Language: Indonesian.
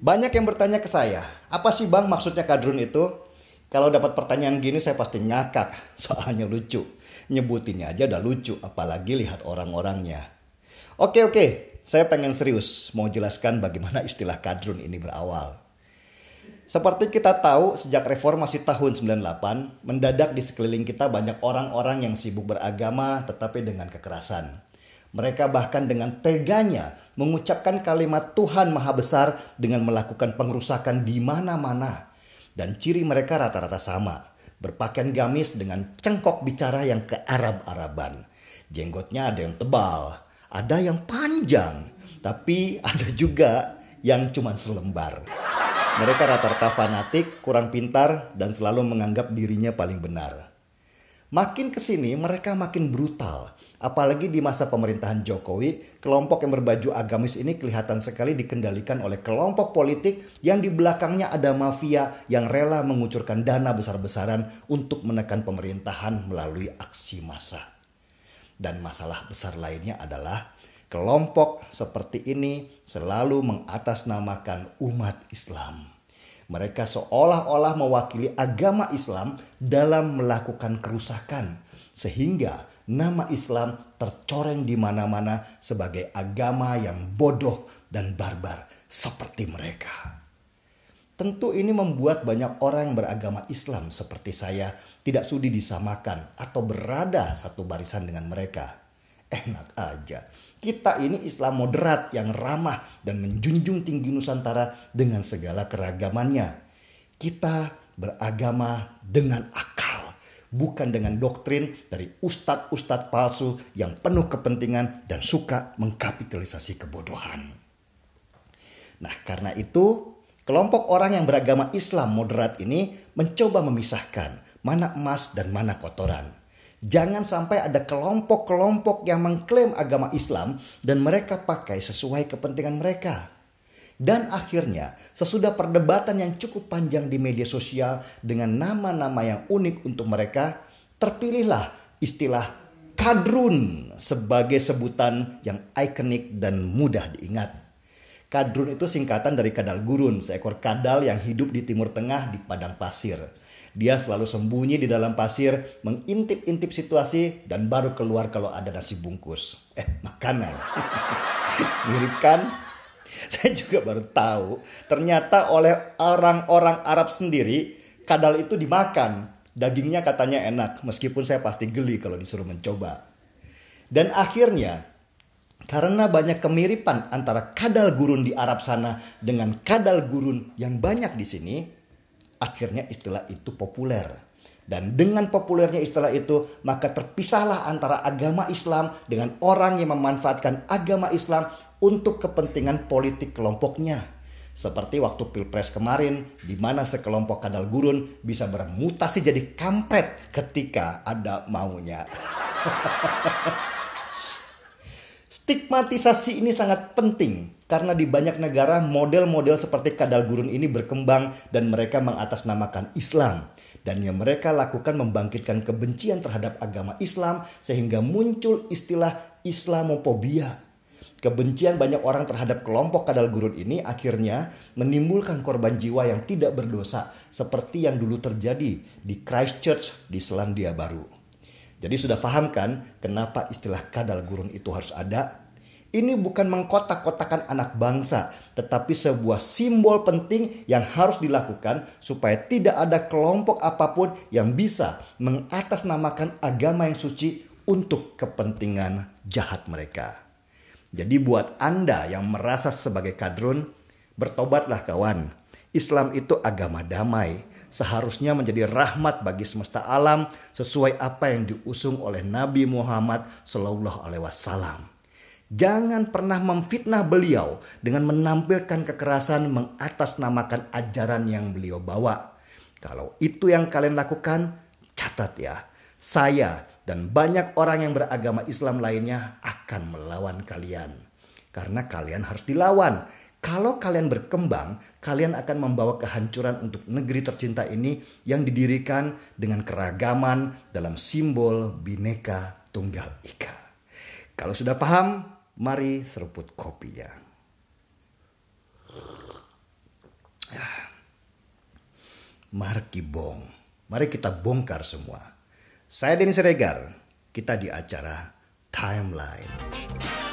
Banyak yang bertanya ke saya, apa sih bang maksudnya kadrun itu? Kalau dapat pertanyaan gini saya pasti ngakak, soalnya lucu. Nyebutinnya aja udah lucu, apalagi lihat orang-orangnya. Oke oke, saya pengen serius mau jelaskan bagaimana istilah kadrun ini berawal. Seperti kita tahu, sejak reformasi tahun 98, mendadak di sekeliling kita banyak orang-orang yang sibuk beragama tetapi dengan kekerasan. Mereka bahkan dengan teganya mengucapkan kalimat Tuhan Maha Besar dengan melakukan pengerusakan di mana-mana. Dan ciri mereka rata-rata sama, berpakaian gamis dengan cengkok bicara yang ke Arab-Araban. Jenggotnya ada yang tebal, ada yang panjang, tapi ada juga yang cuma selembar. Mereka rata-rata fanatik, kurang pintar, dan selalu menganggap dirinya paling benar. Makin kesini mereka makin brutal, Apalagi di masa pemerintahan Jokowi, kelompok yang berbaju agamis ini kelihatan sekali dikendalikan oleh kelompok politik yang di belakangnya ada mafia yang rela mengucurkan dana besar-besaran untuk menekan pemerintahan melalui aksi massa. Dan masalah besar lainnya adalah kelompok seperti ini selalu mengatasnamakan umat Islam. Mereka seolah-olah mewakili agama Islam dalam melakukan kerusakan, sehingga nama Islam tercoreng di mana-mana sebagai agama yang bodoh dan barbar seperti mereka. Tentu ini membuat banyak orang yang beragama Islam seperti saya tidak sudi disamakan atau berada satu barisan dengan mereka. Enak aja. Kita ini Islam moderat yang ramah dan menjunjung tinggi Nusantara dengan segala keragamannya. Kita beragama dengan akal bukan dengan doktrin dari ustadz-ustadz palsu yang penuh kepentingan dan suka mengkapitalisasi kebodohan. Nah, karena itu, kelompok orang yang beragama Islam moderat ini mencoba memisahkan mana emas dan mana kotoran. Jangan sampai ada kelompok-kelompok yang mengklaim agama Islam dan mereka pakai sesuai kepentingan mereka. Dan akhirnya, sesudah perdebatan yang cukup panjang di media sosial dengan nama-nama yang unik untuk mereka, terpilihlah istilah kadrun sebagai sebutan yang ikonik dan mudah diingat. Kadrun itu singkatan dari kadal gurun, seekor kadal yang hidup di timur tengah di padang pasir. Dia selalu sembunyi di dalam pasir, mengintip-intip situasi, dan baru keluar kalau ada nasi bungkus. Eh, makanan. Mirip kan? Saya juga baru tahu, ternyata oleh orang-orang Arab sendiri, kadal itu dimakan. Dagingnya katanya enak, meskipun saya pasti geli kalau disuruh mencoba. Dan akhirnya, karena banyak kemiripan antara kadal gurun di Arab sana dengan kadal gurun yang banyak di sini, akhirnya istilah itu populer. Dan dengan populernya istilah itu, maka terpisahlah antara agama Islam dengan orang yang memanfaatkan agama Islam untuk kepentingan politik kelompoknya. Seperti waktu Pilpres kemarin, di mana sekelompok kadal gurun bisa bermutasi jadi kampret ketika ada maunya. Stigmatisasi ini sangat penting karena di banyak negara model-model seperti kadal gurun ini berkembang dan mereka mengatasnamakan Islam. Dan yang mereka lakukan membangkitkan kebencian terhadap agama Islam sehingga muncul istilah Islamophobia. Kebencian banyak orang terhadap kelompok kadal gurun ini akhirnya menimbulkan korban jiwa yang tidak berdosa seperti yang dulu terjadi di Christchurch di Selandia Baru. Jadi sudah paham kan kenapa istilah kadal gurun itu harus ada? Ini bukan mengkotak-kotakan anak bangsa, tetapi sebuah simbol penting yang harus dilakukan supaya tidak ada kelompok apapun yang bisa mengatasnamakan agama yang suci untuk kepentingan jahat mereka. Jadi buat Anda yang merasa sebagai kadrun, bertobatlah kawan. Islam itu agama damai, seharusnya menjadi rahmat bagi semesta alam sesuai apa yang diusung oleh Nabi Muhammad SAW. Jangan pernah memfitnah beliau dengan menampilkan kekerasan mengatasnamakan ajaran yang beliau bawa. Kalau itu yang kalian lakukan, catat ya. Saya dan banyak orang yang beragama Islam lainnya akan akan melawan kalian. Karena kalian harus dilawan. Kalau kalian berkembang, kalian akan membawa kehancuran untuk negeri tercinta ini yang didirikan dengan keragaman dalam simbol bineka tunggal ika. Kalau sudah paham, mari seruput kopinya. Ya. Marki Bong. Mari kita bongkar semua. Saya Denny Siregar. Kita di acara timeline.